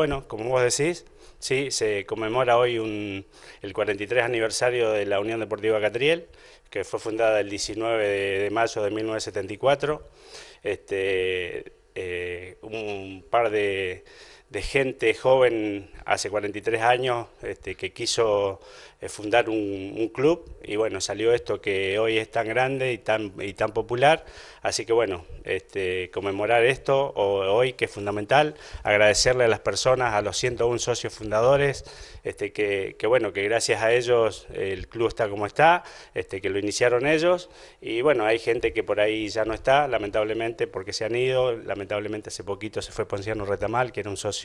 bueno, como vos decís, sí, se conmemora hoy el 43 aniversario de la Unión Deportiva Catriel, que fue fundada el 19 de, mayo de 1974. Este, eh, un par de de gente joven hace 43 años este, que quiso eh, fundar un, club y bueno, salió esto que hoy es tan grande y tan, y tan popular. Así que bueno, este, conmemorar esto hoy que es fundamental, agradecerle a las personas, a los 101 socios fundadores, este, que, bueno, que gracias a ellos el club está como está, que lo iniciaron ellos y bueno, hay gente que por ahí ya no está, lamentablemente porque se han ido, lamentablemente hace poquito se fue Ponciano Retamal, que era un socio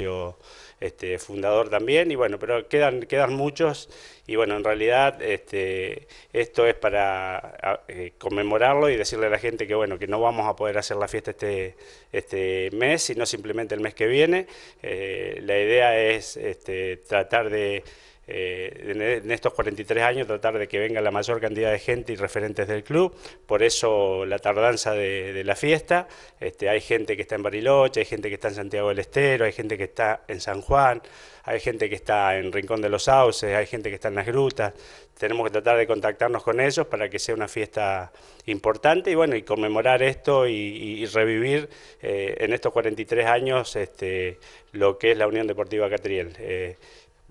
este, fundador también, y bueno, pero quedan, quedan muchos, y bueno, en realidad este, esto es para eh, conmemorarlo y decirle a la gente que bueno, que no vamos a poder hacer la fiesta este, este mes, sino simplemente el mes que viene. Eh, la idea es este, tratar de eh, e, en estos 43 años tratar de que venga la mayor cantidad de gente y referentes del club, por eso la tardanza de, la fiesta, este, hay gente que está en Bariloche, hay gente que está en Santiago del Estero, hay gente que está en San Juan, hay gente que está en Rincón de los Sauces, hay gente que está en las grutas, tenemos que tratar de contactarnos con ellos para que sea una fiesta importante y bueno, y conmemorar esto y, revivir eh, en estos 43 años este, lo que es la Unión Deportiva Catriel. Eh,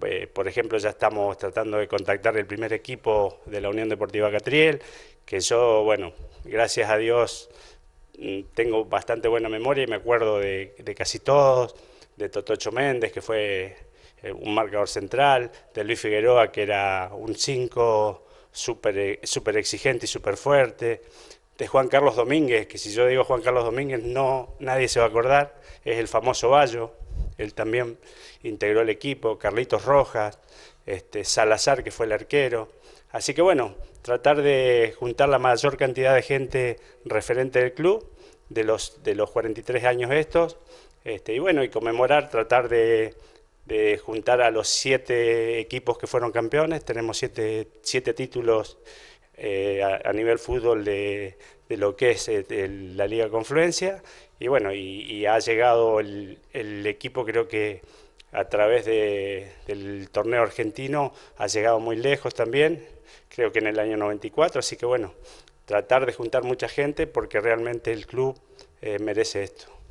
eh, por ejemplo, ya estamos tratando de contactar el primer equipo de la Unión Deportiva Catriel, que yo, bueno, gracias a Dios mm, tengo bastante buena memoria y me acuerdo de, casi todos, de Totocho Méndez, que fue eh, un marcador central, de Luis Figueroa, que era un 5 súper eh, exigente y súper fuerte, de Juan Carlos Domínguez, que si yo digo Juan Carlos Domínguez, no, nadie se va a acordar, es el famoso Bayo, él también integró el equipo, Carlitos Rojas, este, Salazar, que fue el arquero. Así que bueno, tratar de juntar la mayor cantidad de gente referente del club, de los, de los 43 años estos, este, y bueno, y conmemorar, tratar de, juntar a los siete equipos que fueron campeones, tenemos siete títulos eh, a, nivel fútbol de, lo que es eh, la Liga Confluencia. Y bueno, y, ha llegado el, equipo, creo que a través del torneo argentino, ha llegado muy lejos también, creo que en el año 94. Así que bueno, tratar de juntar mucha gente porque realmente el club eh, merece esto.